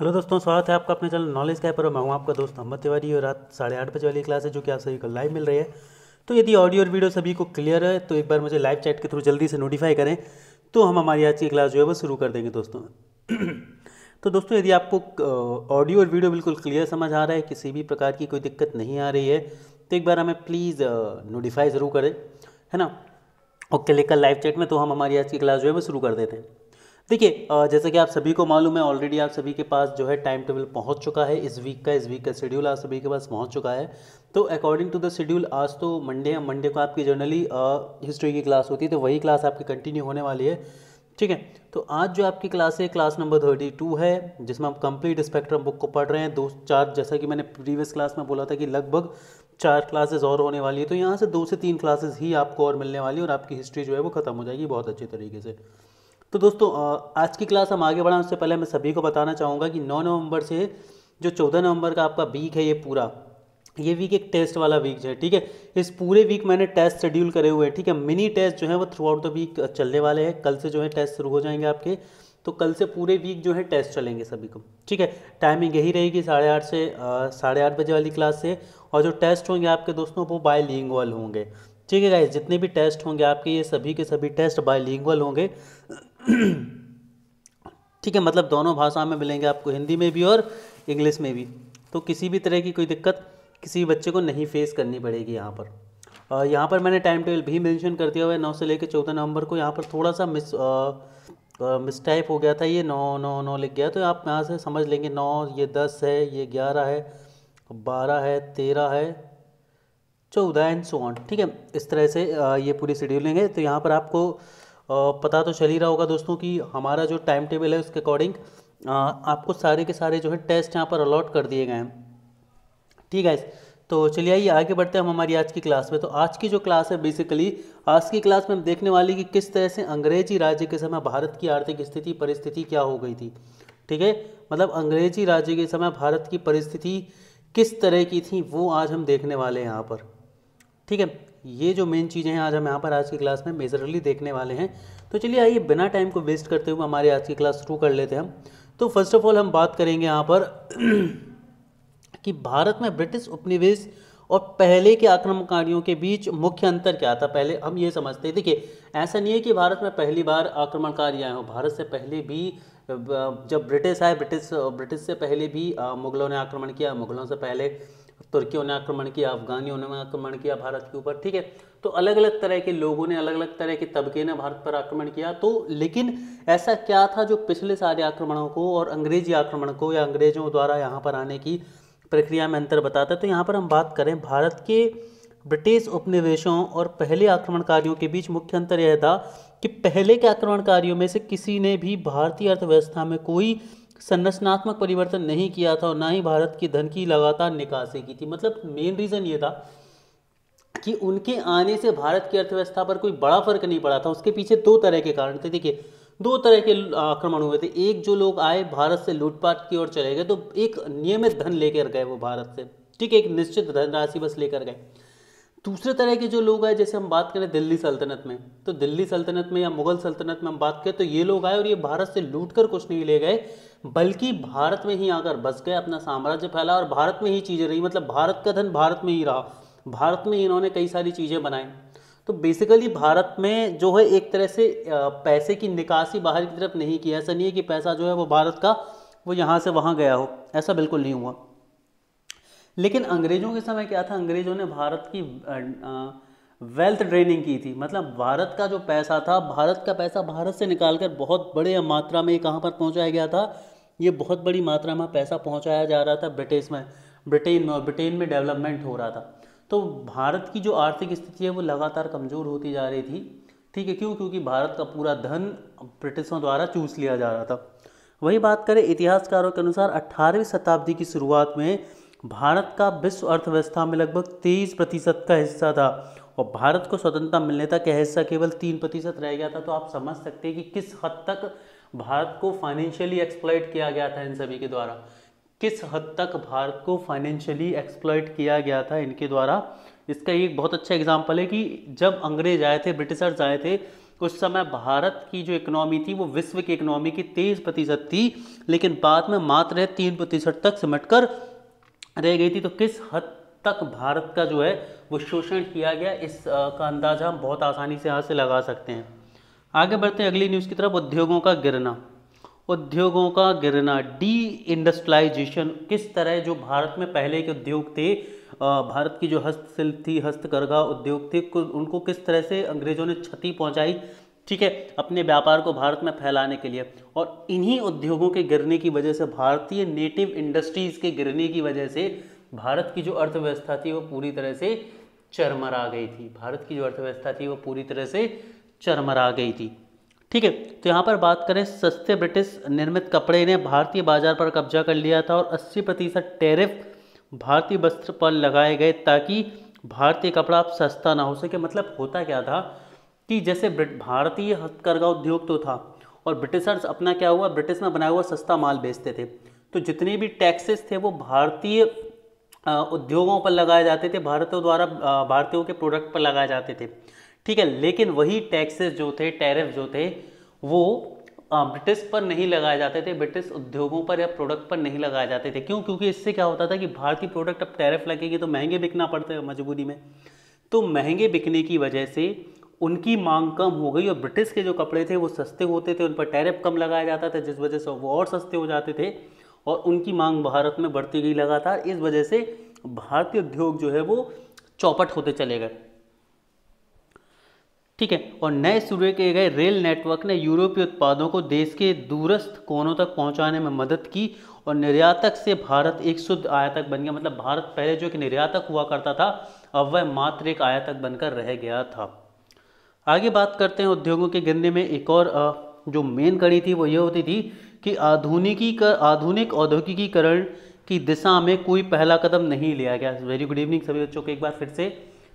hello दोस्तों स्वागत है आपका अपने चैनल नॉलेज कैप पर मैं हूँ आपका दोस्त अहमद तिवारी और रात साढ़े आठ बजे वाली क्लास है जो कि आप सभी को लाइव मिल रही है तो यदि ऑडियो और वीडियो सभी को क्लियर है तो एक बार मुझे लाइव चैट के थ्रू जल्दी से नोटिफाई करें तो हम हमारी आज की क्लास जो है वो शुरू कर देंगे दोस्तों तो दोस्तों यदि आपको ऑडियो और वीडियो बिल्कुल क्लियर समझ आ रहा है किसी भी प्रकार की कोई दिक्कत नहीं आ रही है तो एक बार हमें प्लीज़ नोटिफाई ज़रूर करें है ना ओके लेकर लाइव चैट में तो हम हमारी आज की क्लास जो है वो शुरू कर देते हैं देखिए जैसे कि आप सभी को मालूम है ऑलरेडी आप सभी के पास जो है टाइम टेबल पहुंच चुका है इस वीक का इस वीक का शेड्यूल आप सभी के पास पहुंच चुका है तो अकॉर्डिंग टू द शेड्यूल आज तो मंडे है मंडे को आपकी जनरली हिस्ट्री की क्लास होती है तो वही क्लास आपकी कंटिन्यू होने वाली है ठीक है तो आज जो आपकी क्लास है क्लास नंबर थर्टी टू है जिसमें हम कंप्लीट स्पेक्ट्रम बुक को पढ़ रहे हैं दो चार जैसा कि मैंने प्रीवियस क्लास में बोला था कि लगभग चार क्लासेस और होने वाली है तो यहाँ से दो से तीन क्लासेस ही आपको और मिलने वाली है और आपकी हिस्ट्री जो है वो खत्म हो जाएगी बहुत अच्छे तरीके से तो दोस्तों आज की क्लास हम आगे बढ़ाएं उससे पहले मैं सभी को बताना चाहूँगा कि 9 नवंबर से जो 14 नवंबर का आपका वीक है ये पूरा ये वीक एक टेस्ट वाला वीक है ठीक है इस पूरे वीक मैंने टेस्ट शेड्यूल करे हुए हैं ठीक है मिनी टेस्ट जो है वो थ्रू आउट द वीक चलने वाले हैं कल से जो है टेस्ट शुरू हो जाएंगे आपके तो कल से पूरे वीक जो है टेस्ट चलेंगे सभी को ठीक है टाइमिंग यही रहेगी साढ़े आठ से साढ़े आठ बजे वाली क्लास से और जो टेस्ट होंगे आपके दोस्तों वो बाई होंगे ठीक है गाइज जितने भी टेस्ट होंगे आपके ये सभी के सभी टेस्ट बाई होंगे ठीक है मतलब दोनों भाषा में मिलेंगे आपको हिंदी में भी और इंग्लिश में भी तो किसी भी तरह की कोई दिक्कत किसी भी बच्चे को नहीं फेस करनी पड़ेगी यहाँ पर यहाँ पर मैंने टाइम टेबल भी मेंशन कर दिया हुआ है नौ से लेकर चौदह नवंबर को यहाँ पर थोड़ा सा मिस मिसटाइप हो गया था ये नौ नौ नौ लिख गया तो आप यहाँ से समझ लेंगे नौ ये दस है ये ग्यारह है बारह है तेरह है चौदह एंड सो ऑन ठीक है इस तरह से ये पूरी शेड्यूलिंग है तो यहाँ पर आपको पता तो चल ही रहा होगा दोस्तों कि हमारा जो टाइम टेबल है उसके अकॉर्डिंग आपको सारे के सारे जो है टेस्ट यहाँ पर अलॉट कर दिए गए हैं ठीक है तो चलिए आइए आगे बढ़ते हैं हम हमारी आज की क्लास में तो आज की जो क्लास है बेसिकली आज की क्लास में हम देखने वाले कि किस तरह से अंग्रेजी राज्य के समय भारत की आर्थिक स्थिति परिस्थिति क्या हो गई थी ठीक है मतलब अंग्रेजी राज्य के समय भारत की परिस्थिति किस तरह की थी वो आज हम देखने वाले हैं यहाँ पर ठीक है ये जो मेन चीज़ें हैं आज हम यहाँ पर आज की क्लास में मेजरली देखने वाले हैं तो चलिए आइए बिना टाइम को वेस्ट करते हुए हमारी आज की क्लास शुरू कर लेते हैं हम तो फर्स्ट ऑफ ऑल हम बात करेंगे यहाँ पर कि भारत में ब्रिटिश उपनिवेश और पहले के आक्रमणकारियों के बीच मुख्य अंतर क्या था पहले हम ये समझते हैं देखिए ऐसा नहीं है कि भारत में पहली बार आक्रमणकारी आए हो भारत से पहले भी जब ब्रिटिश आए ब्रिटिश ब्रिटिश से पहले भी मुगलों ने आक्रमण किया मुगलों से पहले तुर्कियों ने आक्रमण किया अफगानियों ने आक्रमण किया भारत के ऊपर ठीक है तो अलग अलग तरह के लोगों ने अलग अलग तरह के तबके ने भारत पर आक्रमण किया तो लेकिन ऐसा क्या था जो पिछले सारे आक्रमणों को और अंग्रेजी आक्रमण को या अंग्रेजों द्वारा यहाँ पर आने की प्रक्रिया में अंतर बताता है तो यहाँ पर हम बात करें भारत के ब्रिटिश उपनिवेशों और पहले आक्रमणकारियों के बीच मुख्य अंतर यह था कि पहले के आक्रमणकारियों में से किसी ने भी भारतीय अर्थव्यवस्था में कोई संरचनात्मक परिवर्तन नहीं किया था और ना ही भारत के धन की लगातार निकासी की थी मतलब मेन रीज़न ये था कि उनके आने से भारत की अर्थव्यवस्था पर कोई बड़ा फर्क नहीं पड़ा था उसके पीछे दो तरह के कारण थे देखिए दो तरह के आक्रमण हुए थे एक जो लोग आए भारत से लूटपाट की ओर चले गए तो एक नियमित धन लेकर गए वो भारत से ठीक है एक निश्चित धनराशि बस लेकर गए दूसरे तरह के जो लोग आए जैसे हम बात करें दिल्ली सल्तनत में तो दिल्ली सल्तनत में या मुगल सल्तनत में हम बात करें तो ये लोग आए और ये भारत से लूट कर कुछ नहीं ले गए बल्कि भारत में ही आकर बस गए अपना साम्राज्य फैला और भारत में ही चीज़ें रही मतलब भारत का धन भारत में ही रहा भारत में ही इन्होंने कई सारी चीज़ें बनाई तो बेसिकली भारत में जो है एक तरह से पैसे की निकासी बाहर की तरफ नहीं की ऐसा नहीं है कि पैसा जो है वो भारत का वो यहाँ से वहाँ गया हो ऐसा बिल्कुल नहीं हुआ लेकिन अंग्रेजों के समय क्या था अंग्रेजों ने भारत की वेल्थ ड्रेनिंग की थी मतलब भारत का जो पैसा था भारत का पैसा भारत से निकालकर बहुत बड़े मात्रा में कहाँ पर पहुँचाया गया था ये बहुत बड़ी मात्रा में पैसा पहुँचाया जा रहा था ब्रिटिश में ब्रिटेन में और ब्रिटेन में डेवलपमेंट हो रहा था तो भारत की जो आर्थिक स्थिति है वो लगातार कमज़ोर होती जा रही थी ठीक है क्यों क्योंकि भारत का पूरा धन ब्रिटिशों द्वारा चूस लिया जा रहा था वही बात करें इतिहासकारों के अनुसार 18वीं शताब्दी की शुरुआत में भारत का विश्व अर्थव्यवस्था में लगभग तेईस प्रतिशत का हिस्सा था और भारत को स्वतंत्रता मिलने तक यह हिस्सा केवल तीन प्रतिशत रह गया था तो आप समझ सकते हैं कि किस हद तक भारत को फाइनेंशियली एक्सप्लॉयट किया गया था इन सभी के द्वारा किस हद तक भारत को फाइनेंशियली एक्सप्लॉयट किया गया था इनके द्वारा इसका एक बहुत अच्छा एग्जाम्पल है कि जब अंग्रेज आए थे ब्रिटिशर्स आए थे उस समय भारत की जो इकोनॉमी थी वो विश्व की इकोनॉमी की तेईस प्रतिशत थी लेकिन बाद में मात्र तीन प्रतिशत तक सिमट कर रह गई थी तो किस हद तक भारत का जो है वो शोषण किया गया इस का अंदाज़ा हम बहुत आसानी से यहाँ से लगा सकते हैं आगे बढ़ते हैं अगली न्यूज़ की तरफ उद्योगों का गिरना उद्योगों का गिरना डी इंडस्ट्रलाइजेशन किस तरह जो भारत में पहले के उद्योग थे भारत की जो हस्तशिल्प थी हस्तकरघा उद्योग थे उनको किस तरह से अंग्रेज़ों ने क्षति पहुंचाई ठीक है अपने व्यापार को भारत में फैलाने के लिए और इन्हीं उद्योगों के गिरने की वजह से भारतीय नेटिव इंडस्ट्रीज़ के गिरने की वजह से भारत की जो अर्थव्यवस्था थी वो पूरी तरह से चरमरा गई थी भारत की जो अर्थव्यवस्था थी वो पूरी तरह से चरमरा गई थी ठीक है तो यहाँ पर बात करें सस्ते ब्रिटिश निर्मित कपड़े ने भारतीय बाजार पर कब्जा कर लिया था और 80 प्रतिशत टेरिफ भारतीय वस्त्र पर लगाए गए ताकि भारतीय कपड़ा अब सस्ता ना हो सके मतलब होता क्या था कि जैसे भारतीय हथकरघा उद्योग तो था और ब्रिटिशर्स अपना क्या हुआ ब्रिटिश में बनाया हुआ सस्ता माल बेचते थे तो जितने भी टैक्सेस थे वो भारतीय उद्योगों पर लगाए जाते थे भारतीयों द्वारा भारतीयों के प्रोडक्ट पर लगाए जाते थे ठीक है लेकिन वही टैक्सेस जो थे टैरिफ जो थे वो ब्रिटिश पर नहीं लगाए जाते थे ब्रिटिश उद्योगों पर या प्रोडक्ट पर नहीं लगाए जाते थे क्यों क्योंकि इससे क्या होता था कि भारतीय प्रोडक्ट अब टैरिफ लगेगी तो महंगे बिकना पड़ते मजबूरी में तो महंगे बिकने की वजह से उनकी मांग कम हो गई और ब्रिटिश के जो कपड़े थे वो सस्ते होते थे उन पर टैरिफ कम लगाया जाता था जिस वजह से वो और सस्ते हो जाते थे और उनकी मांग भारत में बढ़ती गई लगातार इस वजह से भारतीय उद्योग जो है वो चौपट होते चले गए ठीक है और नए शुरू किए गए रेल नेटवर्क ने यूरोपीय उत्पादों को देश के दूरस्थ कोनों तक पहुंचाने में मदद की और निर्यातक से भारत एक शुद्ध आयातक बन गया मतलब भारत पहले जो कि निर्यातक हुआ करता था अब वह मात्र एक आयातक बनकर रह गया था आगे बात करते हैं उद्योगों के गिरने में एक और जो मेन कड़ी थी वो ये होती थी कि आधुनिकीकरण आधुनिक औद्योगिकीकरण की दिशा में कोई पहला कदम नहीं लिया गया वेरी गुड इवनिंग सभी बच्चों को एक बार फिर से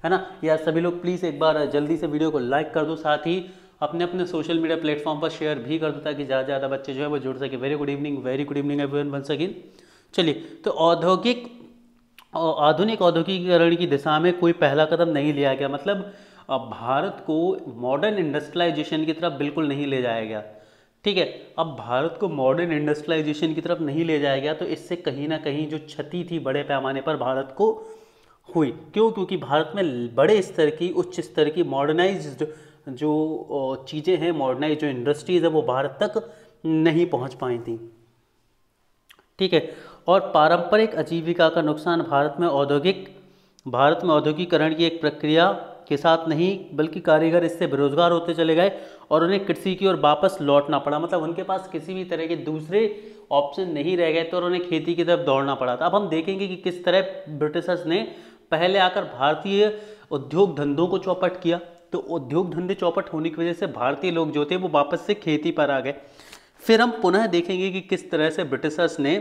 है ना यार सभी लोग प्लीज़ एक बार जल्दी से वीडियो को लाइक कर दो साथ ही अपने अपने सोशल मीडिया प्लेटफॉर्म पर शेयर भी कर दो ताकि ज़्यादा ज़्यादा बच्चे जो है वो जुड़ सके very good evening very good evening everyone सकें चलिए तो औद्योगिक आधुनिक औद्योगिकीकरण की दिशा में कोई पहला कदम नहीं लिया गया मतलब अब भारत को मॉडर्न इंडस्ट्रियलाइजेशन की तरफ बिल्कुल नहीं ले जाया गया ठीक है अब भारत को मॉडर्न इंडस्ट्रियलाइजेशन की तरफ नहीं ले जाया गया तो इससे कहीं ना कहीं जो क्षति थी बड़े पैमाने पर भारत को हुई क्यों क्योंकि भारत में बड़े स्तर की उच्च स्तर की मॉडर्नाइज जो चीज़ें हैं मॉडर्नाइज जो इंडस्ट्रीज़ है वो भारत तक नहीं पहुँच पाई थी ठीक है और पारंपरिक आजीविका का नुकसान भारत में औद्योगिक भारत में औद्योगिकरण की एक प्रक्रिया के साथ नहीं बल्कि कारीगर इससे बेरोजगार होते चले गए और उन्हें कृषि की ओर वापस लौटना पड़ा मतलब उनके पास किसी भी तरह के दूसरे ऑप्शन नहीं रह गए तो उन्हें खेती की तरफ दौड़ना पड़ा था अब हम देखेंगे कि किस तरह ब्रिटिशर्स ने पहले आकर भारतीय उद्योग धंधों को चौपट किया तो उद्योग धंधे चौपट होने की वजह से भारतीय लोग जो थे वो वापस से खेती पर आ गए फिर हम पुनः देखेंगे कि किस तरह से ब्रिटिशर्स ने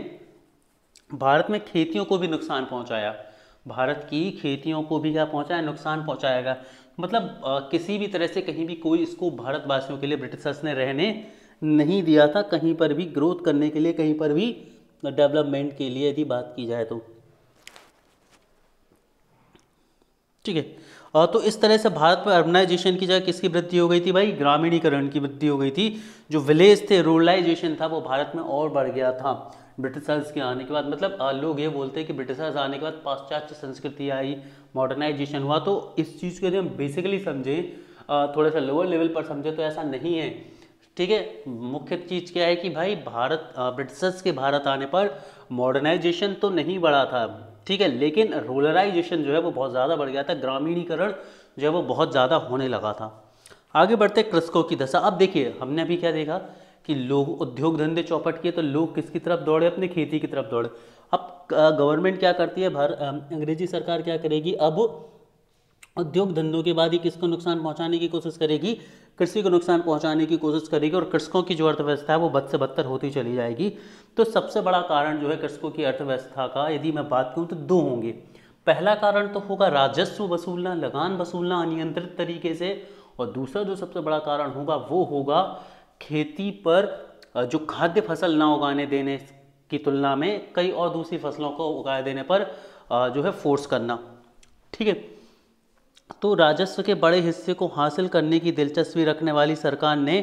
भारत में खेतियों को भी नुकसान पहुंचाया भारत की खेतियों को भी क्या पहुंचाए नुकसान पहुंचाएगा मतलब आ, किसी भी तरह से कहीं भी कोई इसको भारतवासियों के लिए ब्रिटिशर्स ने रहने नहीं दिया था कहीं पर भी ग्रोथ करने के लिए कहीं पर भी डेवलपमेंट के लिए यदि बात की जाए तो ठीक है तो इस तरह से भारत में अर्बनाइजेशन की जगह किसकी वृद्धि हो गई थी भाई ग्रामीणीकरण की वृद्धि हो गई थी जो विलेज थे रूरलाइजेशन था वो भारत में और बढ़ गया था ब्रिटिशर्स के आने के बाद मतलब लोग ये बोलते हैं कि ब्रिटिशर्स आने के बाद पाश्चात्य संस्कृति आई मॉडर्नाइजेशन हुआ तो इस चीज़ को यदि हम बेसिकली समझें थोड़ा सा लोअर लेवल पर समझें तो ऐसा नहीं है ठीक है मुख्य चीज़ क्या है कि भाई भारत ब्रिटिशर्स के भारत आने पर मॉडर्नाइजेशन तो नहीं बढ़ा था ठीक है लेकिन रूरलाइजेशन जो है वो बहुत ज़्यादा बढ़ गया था ग्रामीणीकरण जो है वो बहुत ज़्यादा होने लगा था आगे बढ़ते कृषकों की दशा अब देखिए हमने अभी क्या देखा कि लोग उद्योग धंधे चौपट किए तो लोग किसकी तरफ दौड़े अपने खेती की तरफ दौड़े अब गवर्नमेंट क्या करती है भारत अंग्रेजी सरकार क्या करेगी अब उद्योग धंधों के बाद ही किसको नुकसान पहुंचाने की कोशिश करेगी कृषि को नुकसान पहुंचाने की कोशिश करेगी और कृषकों की जो अर्थव्यवस्था है वो बद से बदतर होती चली जाएगी तो सबसे बड़ा कारण जो है कृषकों की अर्थव्यवस्था का यदि मैं बात करूँ तो दो होंगे पहला कारण तो होगा राजस्व वसूलना लगान वसूलना अनियंत्रित तरीके से और दूसरा जो सबसे बड़ा कारण होगा वो होगा खेती पर जो खाद्य फसल ना उगाने देने की तुलना में कई और दूसरी फसलों को उगा देने पर जो है फोर्स करना ठीक है तो राजस्व के बड़े हिस्से को हासिल करने की दिलचस्पी रखने वाली सरकार ने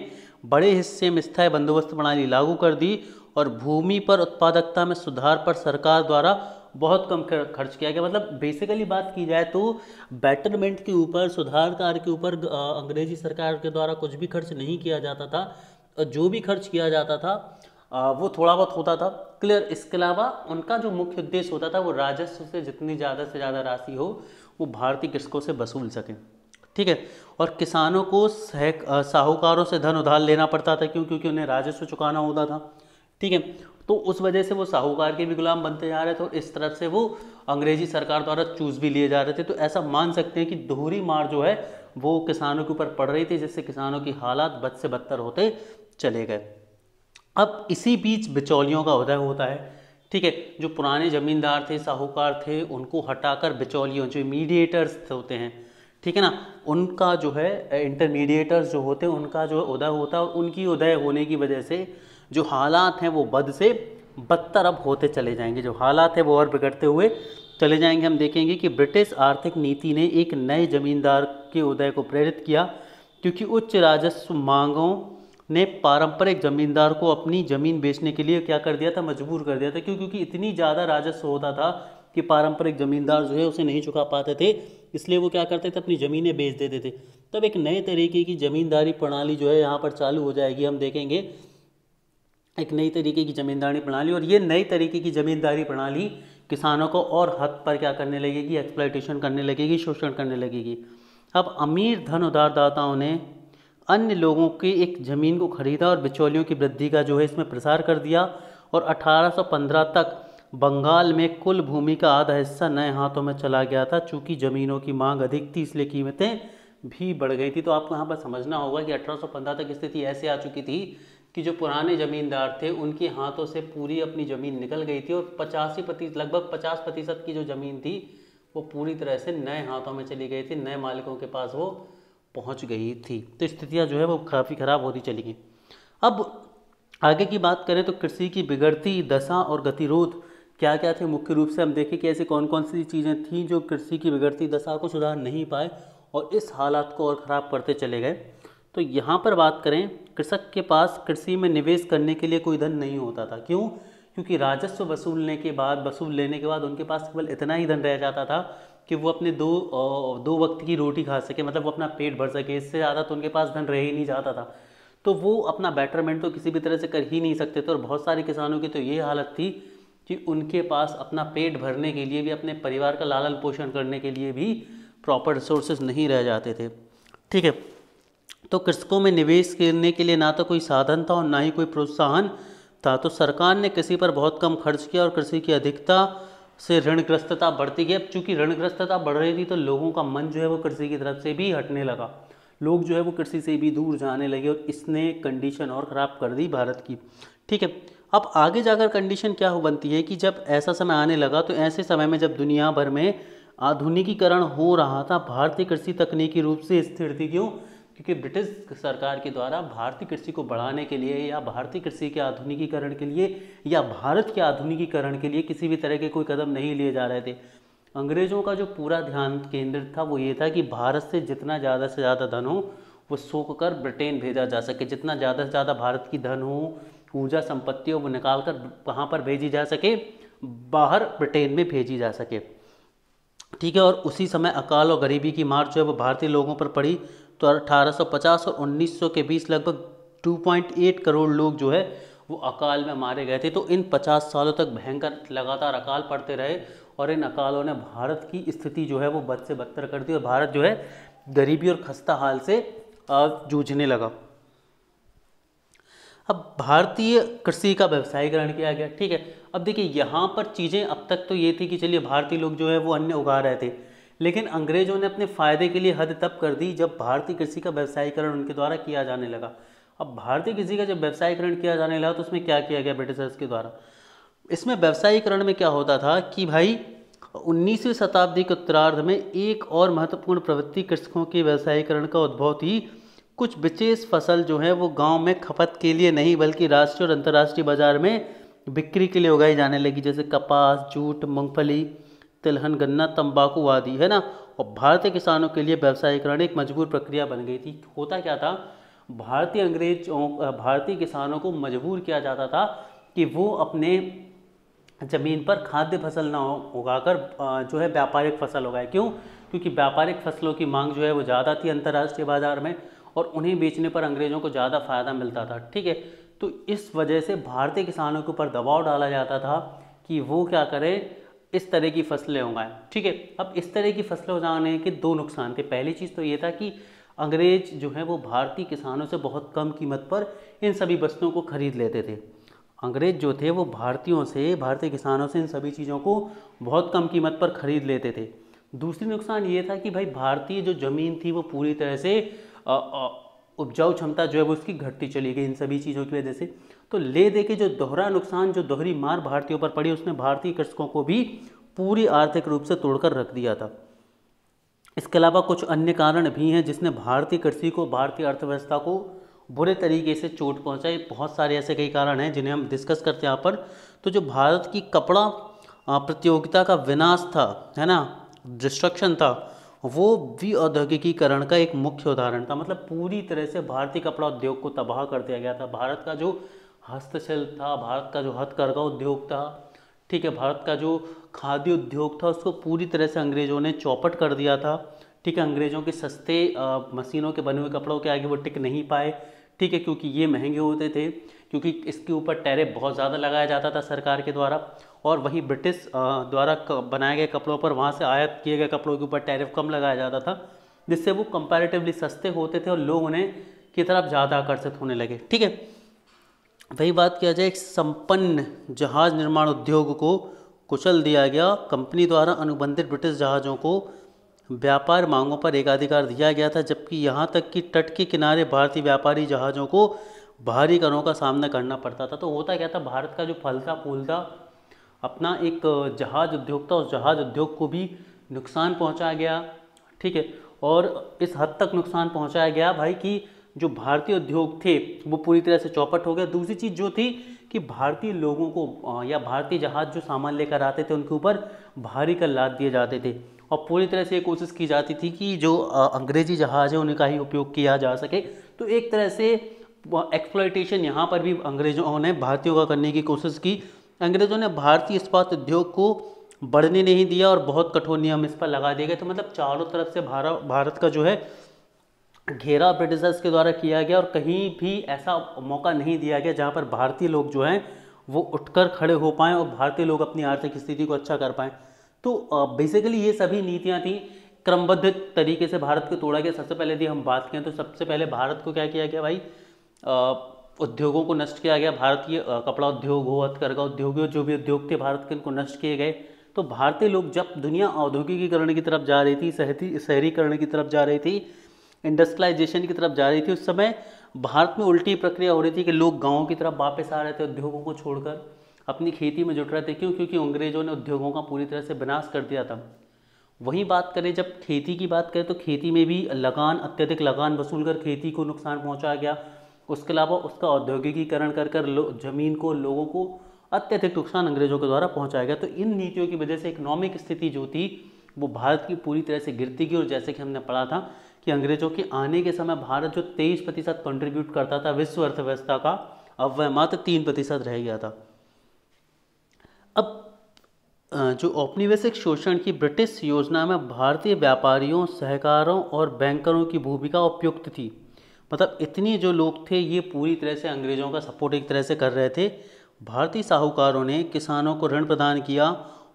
बड़े हिस्से में स्थायी बंदोबस्त प्रणाली लागू कर दी और भूमि पर उत्पादकता में सुधार पर सरकार द्वारा बहुत कम खर्च किया गया मतलब बेसिकली बात की जाए तो बेटरमेंट के ऊपर सुधार कार्य के ऊपर अंग्रेजी सरकार के द्वारा कुछ भी खर्च नहीं किया जाता था और जो भी खर्च किया जाता था वो थोड़ा बहुत होता था क्लियर इसके अलावा उनका जो मुख्य उद्देश्य होता था वो राजस्व से जितनी ज़्यादा से ज़्यादा राशि हो वो भारतीय कृषकों से वसूल सकें ठीक है और किसानों को सह साहूकारों से धन उधार लेना पड़ता था क्यों क्योंकि उन्हें राजस्व चुकाना होता था ठीक है तो उस वजह से वो साहूकार के भी गुलाम बनते जा रहे थे और इस तरफ से वो अंग्रेजी सरकार द्वारा चूज भी लिए जा रहे थे तो ऐसा मान सकते हैं कि दोहरी मार जो है वो किसानों के ऊपर पड़ रही थी जिससे किसानों की हालात बद से बदतर होते चले गए अब इसी बीच बिचौलियों का उदय होता है ठीक है जो पुराने ज़मींदार थे साहूकार थे उनको हटाकर बिचौलियों जो मीडिएटर्स होते हैं ठीक है ना उनका जो है इंटरमीडिएटर्स जो होते हैं उनका जो उदय होता है उनकी उदय होने की वजह से जो हालात हैं वो बद से बदतर अब होते चले जाएंगे जो हालात है वो और बिगड़ते हुए चले जाएंगे हम देखेंगे कि ब्रिटिश आर्थिक नीति ने एक नए ज़मींदार के उदय को प्रेरित किया क्योंकि उच्च राजस्व मांगों ने पारंपरिक जमींदार को अपनी ज़मीन बेचने के लिए क्या कर दिया था मजबूर कर दिया था क्यों क्योंकि इतनी ज़्यादा राजस्व होता था कि पारंपरिक जमींदार जो है उसे नहीं चुका पाते थे इसलिए वो क्या करते थे अपनी ज़मीनें बेच देते थे तब एक नए तरीके की ज़मींदारी प्रणाली जो है यहाँ पर चालू हो जाएगी हम देखेंगे एक नई तरीके की ज़मींदारी प्रणाली और ये नई तरीके की ज़मींदारी प्रणाली किसानों को और हद पर क्या करने लगेगी एक्सप्लाइटेशन करने लगेगी शोषण करने लगेगी अब अमीर धन उधारदाताओं ने अन्य लोगों की एक ज़मीन को खरीदा और बिचौलियों की वृद्धि का जो है इसमें प्रसार कर दिया और 1815 तक बंगाल में कुल भूमि का आधा हिस्सा नए हाथों में चला गया था चूँकि ज़मीनों की मांग अधिक थी इसलिए कीमतें भी बढ़ गई थी तो आपको यहाँ पर समझना होगा कि 1815 तक स्थिति ऐसे आ चुकी थी कि जो पुराने ज़मींदार थे उनके हाथों से पूरी अपनी ज़मीन निकल गई थी और पचासी प्रतिशत लगभग पचास प्रतिशत की जो ज़मीन थी वो पूरी तरह से नए हाथों में चली गई थी नए मालिकों के पास वो पहुंच गई थी तो स्थितियां जो है वो काफ़ी ख़राब होती चली गई अब आगे की बात करें तो कृषि की बिगड़ती दशा और गतिरोध क्या क्या थे मुख्य रूप से हम देखें कि ऐसी कौन कौन सी चीज़ें थीं जो कृषि की बिगड़ती दशा को सुधार नहीं पाए और इस हालात को और ख़राब करते चले गए तो यहाँ पर बात करें कृषक के पास कृषि में निवेश करने के लिए कोई धन नहीं होता था क्यों क्योंकि राजस्व वसूलने के बाद वसूल लेने के बाद उनके पास केवल इतना ही धन रह जाता था कि वो अपने दो दो वक्त की रोटी खा सके मतलब वो अपना पेट भर सके इससे ज़्यादा तो उनके पास धन रह ही नहीं जाता था तो वो अपना बेटरमेंट तो किसी भी तरह से कर ही नहीं सकते थे और बहुत सारे किसानों की तो ये हालत थी कि उनके पास अपना पेट भरने के लिए भी अपने परिवार का लालन पोषण करने के लिए भी प्रॉपर रिसोर्सेज नहीं रह जाते थे ठीक है तो कृषकों में निवेश करने के लिए ना तो कोई साधन था और ना ही कोई प्रोत्साहन था तो सरकार ने कृषि पर बहुत कम खर्च किया और कृषि की अधिकता से ऋणग्रस्तता बढ़ती गई अब चूंकि ऋणग्रस्तता बढ़ रही थी तो लोगों का मन जो है वो कृषि की तरफ से भी हटने लगा लोग जो है वो कृषि से भी दूर जाने लगे और इसने कंडीशन और ख़राब कर दी भारत की ठीक है अब आगे जाकर कंडीशन क्या हो बनती है कि जब ऐसा समय आने लगा तो ऐसे समय में जब दुनिया भर में आधुनिकीकरण हो रहा था भारतीय कृषि तकनीकी रूप से स्थिर थी क्यों क्योंकि ब्रिटिश सरकार के द्वारा भारतीय कृषि को बढ़ाने के लिए या भारतीय कृषि के आधुनिकीकरण के लिए या भारत के आधुनिकीकरण के लिए किसी भी तरह के कोई कदम नहीं लिए जा रहे थे अंग्रेज़ों का जो पूरा ध्यान केंद्रित था वो ये था कि भारत से जितना ज़्यादा से ज़्यादा धन हो वो सोख कर ब्रिटेन भेजा जा सके जितना ज़्यादा से ज़्यादा भारत की धन हो ऊर्जा संपत्ति हो वो निकाल कर कहाँ पर भेजी जा सके बाहर ब्रिटेन में भेजी जा सके ठीक है और उसी समय अकाल और गरीबी की मार जो है वो भारतीय लोगों पर पड़ी तो 1850 और 1900 के बीच लगभग 2.8 करोड़ लोग जो है वो अकाल में मारे गए थे तो इन 50 सालों तक भयंकर लगातार अकाल पड़ते रहे और इन अकालों ने भारत की स्थिति जो है वो बद से बदतर कर दी और भारत जो है गरीबी और खस्ता हाल से जूझने लगा अब भारतीय कृषि का व्यवसायीकरण किया गया ठीक है अब देखिए यहाँ पर चीज़ें अब तक तो ये थी कि चलिए भारतीय लोग जो है वो अन्य उगा रहे थे लेकिन अंग्रेजों ने अपने फ़ायदे के लिए हद तब कर दी जब भारतीय कृषि का व्यवसायीकरण उनके द्वारा किया जाने लगा अब भारतीय कृषि का जब व्यवसायीकरण किया जाने लगा तो उसमें क्या किया गया ब्रिटिशर्स के द्वारा इसमें व्यवसायीकरण में क्या होता था कि भाई उन्नीसवीं शताब्दी के उत्तरार्ध में एक और महत्वपूर्ण प्रवृत्ति कृषकों के व्यवसायीकरण का उद्भव थी कुछ विशेष फसल जो है वो गांव में खपत के लिए नहीं बल्कि राष्ट्रीय और अंतर्राष्ट्रीय बाजार में बिक्री के लिए उगाई जाने लगी जैसे कपास जूट मूंगफली तिलहन गन्ना तंबाकू आदि है ना और भारतीय किसानों के लिए व्यवसायीकरण एक मजबूर प्रक्रिया बन गई थी होता क्या था भारतीय अंग्रेजों भारतीय किसानों को मजबूर किया जाता था कि वो अपने ज़मीन पर खाद्य फसल ना उगाकर जो है व्यापारिक फसल उगाए क्यों क्योंकि व्यापारिक फसलों की मांग जो है वो ज़्यादा थी अंतर्राष्ट्रीय बाज़ार में और उन्हें बेचने पर अंग्रेज़ों को ज़्यादा फ़ायदा मिलता था ठीक है तो इस वजह से भारतीय किसानों के ऊपर दबाव डाला जाता था कि वो क्या करें इस तरह की फसलें उगाएं ठीक है अब इस तरह की फसलें उगाने के दो नुकसान थे पहली चीज़ तो ये था कि अंग्रेज जो है वो भारतीय किसानों से बहुत कम कीमत पर इन सभी वस्तुओं को खरीद लेते थे अंग्रेज जो थे वो भारतीयों से भारतीय किसानों से इन सभी चीज़ों को बहुत कम कीमत पर खरीद लेते थे दूसरी नुकसान ये था कि भाई भारतीय जो ज़मीन थी वो पूरी तरह से उपजाऊ क्षमता जो है वो उसकी घटती चली गई इन सभी चीज़ों की वजह से तो ले दे के जो दोहरा नुकसान जो दोहरी मार भारतीयों पर पड़ी उसने भारतीय कृषकों को भी पूरी आर्थिक रूप से तोड़कर रख दिया था इसके अलावा कुछ अन्य कारण भी हैं जिसने भारतीय कृषि को भारतीय अर्थव्यवस्था को बुरे तरीके से चोट पहुंचाई बहुत सारे ऐसे कई कारण हैं जिन्हें हम डिस्कस करते हैं यहाँ पर तो जो भारत की कपड़ा प्रतियोगिता का विनाश था है ना डिस्ट्रक्शन था वो भी औद्योगिकीकरण का एक मुख्य उदाहरण था मतलब पूरी तरह से भारतीय कपड़ा उद्योग को तबाह कर दिया गया था भारत का जो हस्तशिल्प था भारत का जो हथकरघा उद्योग था ठीक है भारत का जो खाद्य उद्योग था उसको पूरी तरह से अंग्रेज़ों ने चौपट कर दिया था ठीक है अंग्रेज़ों के सस्ते मशीनों के बने हुए कपड़ों के आगे वो टिक नहीं पाए ठीक है क्योंकि ये महंगे होते थे क्योंकि इसके ऊपर टैरिफ बहुत ज़्यादा लगाया जाता था सरकार के द्वारा और वहीं ब्रिटिश द्वारा बनाए गए कपड़ों पर वहाँ से आयात किए गए कपड़ों के ऊपर टैरिफ कम लगाया जाता था जिससे वो कंपैरेटिवली सस्ते होते थे और लोग उन्हें की तरफ ज़्यादा आकर्षित होने लगे ठीक है वही बात किया जाए एक संपन्न जहाज निर्माण उद्योग को कुचल दिया गया कंपनी द्वारा अनुबंधित ब्रिटिश जहाज़ों को व्यापार मांगों पर एकाधिकार दिया गया था जबकि यहाँ तक कि तट के किनारे भारतीय व्यापारी जहाज़ों को भारी करों का सामना करना पड़ता था तो होता क्या था भारत का जो फलता फूलता अपना एक जहाज उद्योग था उस जहाज उद्योग को भी नुकसान पहुँचाया गया ठीक है और इस हद तक नुकसान पहुँचाया गया भाई कि जो भारतीय उद्योग थे वो पूरी तरह से चौपट हो गया दूसरी चीज़ जो थी कि भारतीय लोगों को या भारतीय जहाज़ जो सामान लेकर आते थे उनके ऊपर भारी कर लाद दिए जाते थे और पूरी तरह से ये कोशिश की जाती थी कि जो अंग्रेजी जहाज़ है उनका ही उपयोग किया जा सके तो एक तरह से एक्सप्लाइटेशन यहाँ पर भी अंग्रेज़ों ने भारतीयों का करने की कोशिश की अंग्रेज़ों ने भारतीय इस्पात उद्योग को बढ़ने नहीं दिया और बहुत कठोर नियम इस पर लगा दिए गए तो मतलब चारों तरफ से भारत भारत का जो है घेरा ब्रिटिशर्स के द्वारा किया गया और कहीं भी ऐसा मौका नहीं दिया गया जहाँ पर भारतीय लोग जो हैं वो उठकर खड़े हो पाएँ और भारतीय लोग अपनी आर्थिक स्थिति को अच्छा कर पाएँ तो बेसिकली ये सभी नीतियाँ थी क्रमबद्ध तरीके से भारत को तोड़ा गया सबसे पहले यदि हम बात करें तो सबसे पहले भारत को क्या किया गया भाई उद्योगों को नष्ट किया गया भारतीय कपड़ा उद्योग हो हथकरघा उद्योग जो भी उद्योग थे भारत के उनको नष्ट किए गए तो भारतीय लोग जब दुनिया औद्योगिकीकरण की तरफ जा रही थी शहरी शहरीकरण की तरफ जा रही थी इंडस्ट्रियलाइजेशन की तरफ जा रही थी उस समय भारत में उल्टी प्रक्रिया हो रही थी कि लोग गाँव की तरफ वापस आ रहे थे उद्योगों को छोड़कर अपनी खेती में जुट रहे थे क्यों क्योंकि अंग्रेजों ने उद्योगों का पूरी तरह से विनाश कर दिया था वहीं बात करें जब खेती की बात करें तो खेती में भी लगान अत्यधिक लगान वसूल कर खेती को नुकसान पहुंचाया गया उसके अलावा उसका औद्योगिकीकरण कर कर ज़मीन को लोगों को अत्यधिक नुकसान अंग्रेजों के द्वारा पहुँचाया गया तो इन नीतियों की वजह से इकोनॉमिक स्थिति जो थी वो भारत की पूरी तरह से गिरती गई और जैसे कि हमने पढ़ा था कि अंग्रेजों के आने के समय भारत जो तेईस प्रतिशत कॉन्ट्रीब्यूट करता था विश्व अर्थव्यवस्था का अब वह मात्र तीन प्रतिशत रह गया था अब जो औपनिवेशिक शोषण की ब्रिटिश योजना में भारतीय व्यापारियों सहकारों और बैंकरों की भूमिका उपयुक्त थी मतलब इतनी जो लोग थे ये पूरी तरह से अंग्रेज़ों का सपोर्ट एक तरह से कर रहे थे भारतीय साहूकारों ने किसानों को ऋण प्रदान किया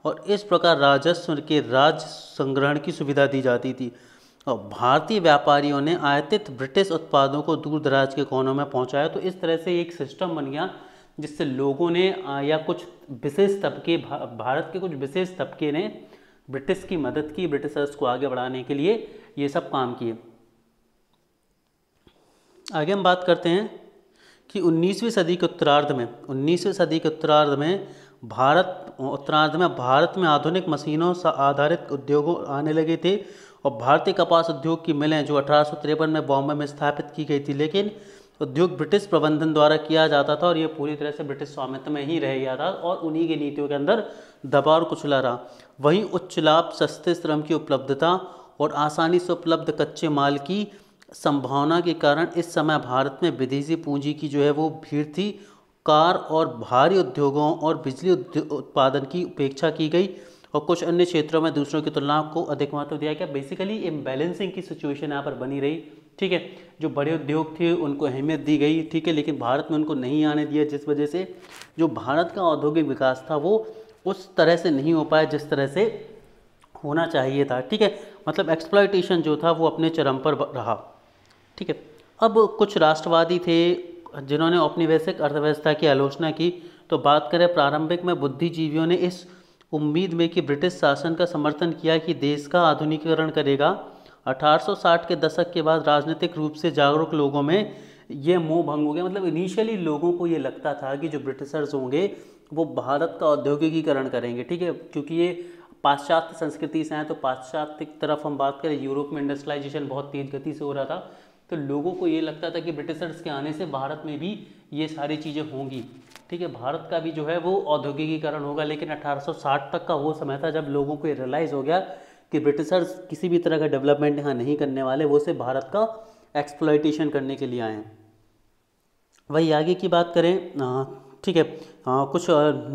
और इस प्रकार राजस्व के राज संग्रहण की सुविधा दी जाती थी और भारतीय व्यापारियों ने आयातित ब्रिटिश उत्पादों को दूर दराज के कोनों में पहुंचाया तो इस तरह से एक सिस्टम बन गया जिससे लोगों ने या कुछ विशेष तबके भारत के कुछ विशेष तबके ने ब्रिटिश की मदद की ब्रिटिशर्स को आगे बढ़ाने के लिए ये सब काम किए आगे हम बात करते हैं कि 19वीं सदी के उत्तरार्ध में 19वीं सदी के उत्तरार्ध में भारत उत्तरार्ध में भारत में आधुनिक मशीनों से आधारित उद्योगों आने लगे थे और भारतीय कपास उद्योग की मिलें जो अठारह में बॉम्बे में स्थापित की गई थी लेकिन उद्योग ब्रिटिश प्रबंधन द्वारा किया जाता था और ये पूरी तरह से ब्रिटिश स्वामित्व में ही रह गया था और उन्हीं की नीतियों के अंदर दबाव और कुचला रहा वहीं उच्च लाभ सस्ते श्रम की उपलब्धता और आसानी से उपलब्ध कच्चे माल की संभावना के कारण इस समय भारत में विदेशी पूंजी की जो है वो भीड़ थी कार और भारी उद्योगों और बिजली उत्पादन की उपेक्षा की गई और कुछ अन्य क्षेत्रों में दूसरों की तुलना को अधिक महत्व दिया गया बेसिकली इम्बैलेंसिंग की सिचुएशन यहाँ पर बनी रही ठीक है जो बड़े उद्योग थे उनको अहमियत दी गई ठीक है लेकिन भारत में उनको नहीं आने दिया जिस वजह से जो भारत का औद्योगिक विकास था वो उस तरह से नहीं हो पाया जिस तरह से होना चाहिए था ठीक है मतलब एक्सप्लाइटेशन जो था वो अपने चरम पर रहा ठीक है अब कुछ राष्ट्रवादी थे जिन्होंने अपनी वैश्विक अर्थव्यवस्था की आलोचना की तो बात करें प्रारंभिक में बुद्धिजीवियों ने इस उम्मीद में कि ब्रिटिश शासन का समर्थन किया कि देश का आधुनिकीकरण करेगा 1860 के दशक के बाद राजनीतिक रूप से जागरूक लोगों में ये मोह भंग हो गया मतलब इनिशियली लोगों को ये लगता था कि जो ब्रिटिशर्स होंगे वो भारत का औद्योगिकीकरण करेंगे ठीक है क्योंकि ये पाश्चात्य संस्कृति से आए तो पाश्चात्य तरफ हम बात करें यूरोप में इंडस्ट्रियलाइजेशन बहुत तेज़ गति से हो रहा था तो लोगों को ये लगता था कि ब्रिटिशर्स के आने से भारत में भी ये सारी चीज़ें होंगी ठीक है भारत का भी जो है वो औद्योगिकीकरण होगा लेकिन 1860 तक का वो समय था जब लोगों को ये रियलाइज़ हो गया कि ब्रिटिशर्स किसी भी तरह का डेवलपमेंट यहाँ नहीं करने वाले वो सिर्फ भारत का एक्सप्लाइटेशन करने के लिए आए हैं वही आगे की बात करें ठीक है कुछ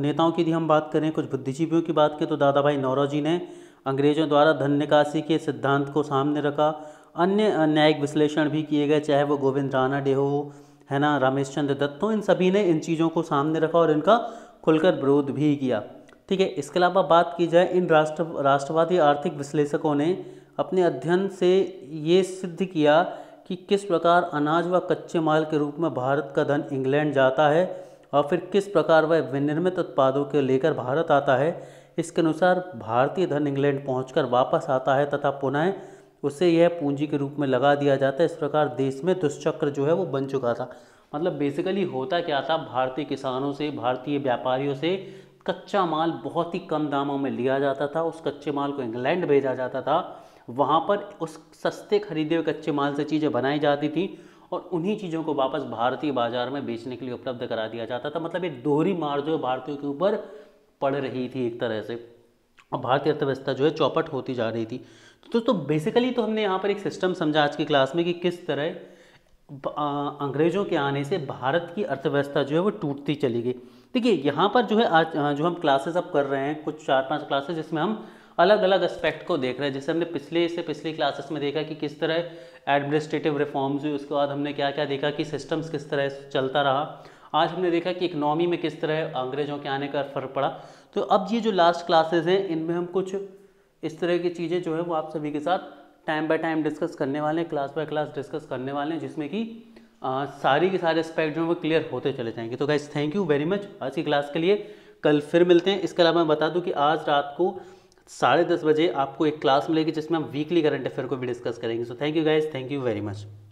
नेताओं की भी हम बात करें कुछ बुद्धिजीवियों की बात करें तो दादा भाई नौरोजी ने अंग्रेजों द्वारा धन निकासी के सिद्धांत को सामने रखा अन्य न्यायिक विश्लेषण भी किए गए चाहे वो गोविंद राणा डे हो है ना रमेश चंद्र दत्त तो इन सभी ने इन चीज़ों को सामने रखा और इनका खुलकर विरोध भी किया ठीक है इसके अलावा बात की जाए इन राष्ट्र राष्ट्रवादी आर्थिक विश्लेषकों ने अपने अध्ययन से ये सिद्ध किया कि किस प्रकार अनाज व कच्चे माल के रूप में भारत का धन इंग्लैंड जाता है और फिर किस प्रकार वह विनिर्मित उत्पादों के लेकर भारत आता है इसके अनुसार भारतीय धन इंग्लैंड पहुंचकर वापस आता है तथा पुनः उसे यह पूंजी के रूप में लगा दिया जाता है इस प्रकार देश में दुष्चक्र जो है वो बन चुका था मतलब बेसिकली होता क्या था भारतीय किसानों से भारतीय व्यापारियों से कच्चा माल बहुत ही कम दामों में लिया जाता था उस कच्चे माल को इंग्लैंड भेजा जाता था वहाँ पर उस सस्ते खरीदे हुए कच्चे माल से चीज़ें बनाई जाती थी और उन्हीं चीज़ों को वापस भारतीय बाजार में बेचने के लिए उपलब्ध करा दिया जाता था मतलब एक दोहरी मार जो है भारतीयों के ऊपर पड़ रही थी एक तरह से और भारतीय अर्थव्यवस्था जो है चौपट होती जा रही थी तो दोस्तों बेसिकली तो हमने यहाँ पर एक सिस्टम समझा आज की क्लास में कि किस तरह अंग्रेज़ों के आने से भारत की अर्थव्यवस्था जो है वो टूटती चली गई देखिए यहाँ पर जो है आज जो हम क्लासेस अब कर रहे हैं कुछ चार पांच क्लासेस जिसमें हम अलग अलग एस्पेक्ट को देख रहे हैं जैसे हमने पिछले से पिछली क्लासेस में देखा कि किस तरह एडमिनिस्ट्रेटिव रिफॉर्म्स हुई उसके बाद हमने क्या क्या देखा कि सिस्टम्स किस तरह चलता रहा आज हमने देखा कि इकनॉमी में किस तरह अंग्रेज़ों के आने का फर्क पड़ा तो अब ये जो लास्ट क्लासेज हैं इनमें हम कुछ इस तरह की चीज़ें जो है वो आप सभी के साथ टाइम बाय टाइम डिस्कस करने वाले हैं क्लास बाय क्लास डिस्कस करने वाले हैं जिसमें कि सारी के सारे एस्पेक्ट जो है वो क्लियर होते चले जाएंगे तो guys thank you very much आज की क्लास के लिए कल फिर मिलते हैं इसके अलावा मैं बता दूँ कि आज रात को साढ़े दस बजे आपको एक क्लास मिलेगी जिसमें हम वीकली करंट अफेयर को भी डिस्कस करेंगे so thank you guys thank you very much